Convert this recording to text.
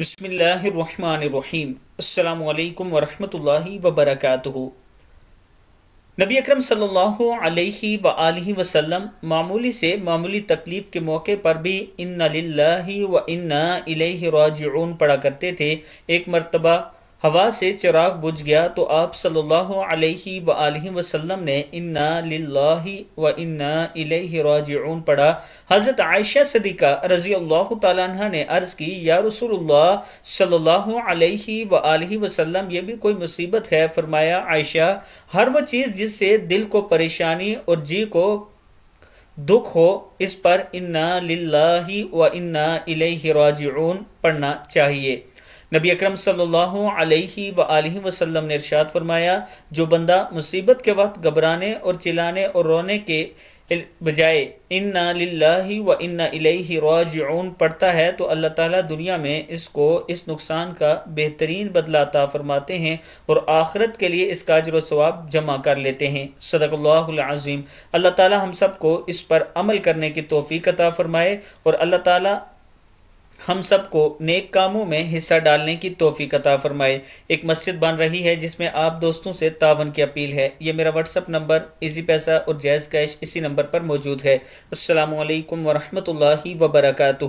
بسم اللہ الرحمن الرحیم السلام علیکم ورحمۃ اللہ وبرکاتہ نبی اکرم صلی اللہ علیہ و وسلم معمولی سے معمولی تکلیف کے موقع پر بھی ان و الیہ راجعون پڑھا کرتے تھے ایک مرتبہ ہوا سے چراغ بجھ گیا تو آپ صلی اللہ علیہ وآلہ وسلم نے انا للہ و انا الیہ راجعون پڑھا حضرت عائشہ صدیقہ رضی اللہ تعالیٰ عنہ نے عرض کی یا رسول اللہ صلی اللہ علیہ وآلہ وسلم یہ بھی کوئی مصیبت ہے فرمایا عائشہ ہر وہ چیز جس سے دل کو پریشانی اور جی کو دکھ ہو اس پر انا للہ و انا الیہ راجعون پڑھنا چاہیے نبی اکرم صلی اللہ علیہ وآلہ وسلم نے ارشاد فرمایا جو بندہ مصیبت کے وقت گھبرانے اور چلانے اور رونے کے بجائے انا للہ و انا الیہ راجعون پڑھتا ہے تو اللہ تعالیٰ دنیا میں اس کو اس نقصان کا بہترین بدلہ عطا فرماتے ہیں اور آخرت کے لیے اس کا اجر و ثواب جمع کر لیتے ہیں صدق اللہ العظیم اللہ تعالیٰ ہم سب کو اس پر عمل کرنے کی توفیق عطا فرمائے اور اللہ تعالیٰ ہم سب کو نیک کاموں میں حصہ ڈالنے کی توفیق عطا فرمائے ایک مسجد بن رہی ہے جس میں آپ دوستوں سے تعاون کی اپیل ہے یہ میرا اپ نمبر ایزی پیسہ اور جائز کیش اسی نمبر پر موجود ہے السلام علیکم ورحمۃ اللہ وبرکاتہ